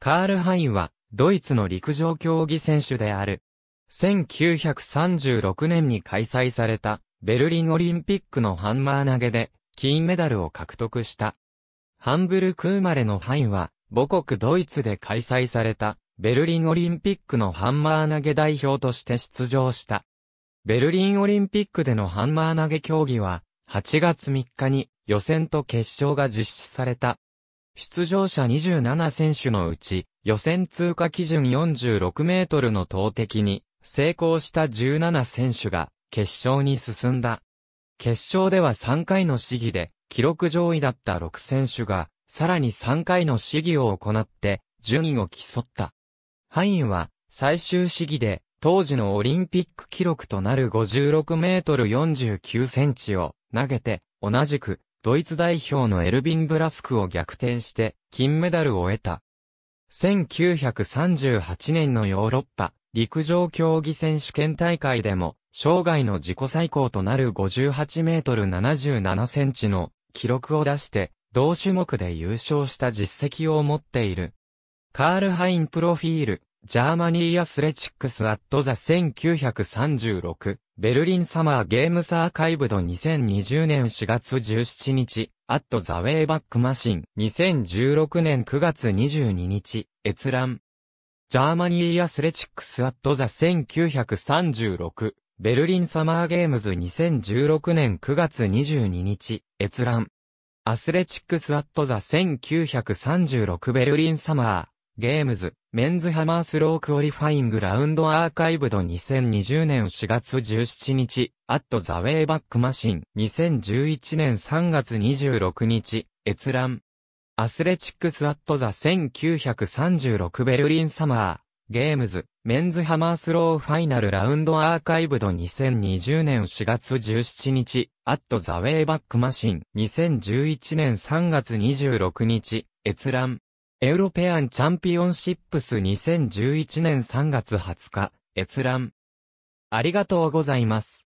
カール・ハインは、ドイツの陸上競技選手である。1936年に開催された、ベルリンオリンピックのハンマー投げで、金メダルを獲得した。ハンブルク生まれのハインは、母国ドイツで開催された、ベルリンオリンピックのハンマー投げ代表として出場した。ベルリンオリンピックでのハンマー投げ競技は、8月3日に予選と決勝が実施された。出場者27選手のうち、予選通過基準46メートルの投擲に成功した17選手が決勝に進んだ。決勝では3回の試技で記録上位だった6選手がさらに3回の試技を行って順位を競った。ハインは最終試技で当時のオリンピック記録となる56メートル49センチを投げて同じくドイツ代表のエルビン・ブラスクを逆転して金メダルを得た。1938年のヨーロッパ陸上競技選手権大会でも生涯の自己最高となる58メートル77センチの記録を出して同種目で優勝した実績を持っている。カールハインプロフィールジャーマニー・アスレチックス・アット・ザ1936、ベルリンサマーゲームサーカイブド2020年4月17日、アット・ザ・ウェイバック・マシン2016年9月22日、閲覧。ジャーマニー・アスレチックス・アット・ザ1936、ベルリンサマーゲームズ2016年9月22日、閲覧。アスレチックス・アット・ザ1936ベルリンサマー。ゲームズ、メンズハマースロークオリファイングラウンドアーカイブド2020年4月17日、アットザウェイバックマシン2011年3月26日、閲覧。アスレチックスアットザ1936ベルリンサマー、ゲームズ、メンズハマースローファイナルラウンドアーカイブド2020年4月17日、アットザウェイバックマシン2011年3月26日、閲覧。エウロペアンチャンピオンシップス2011年3月20日、閲覧。ありがとうございます。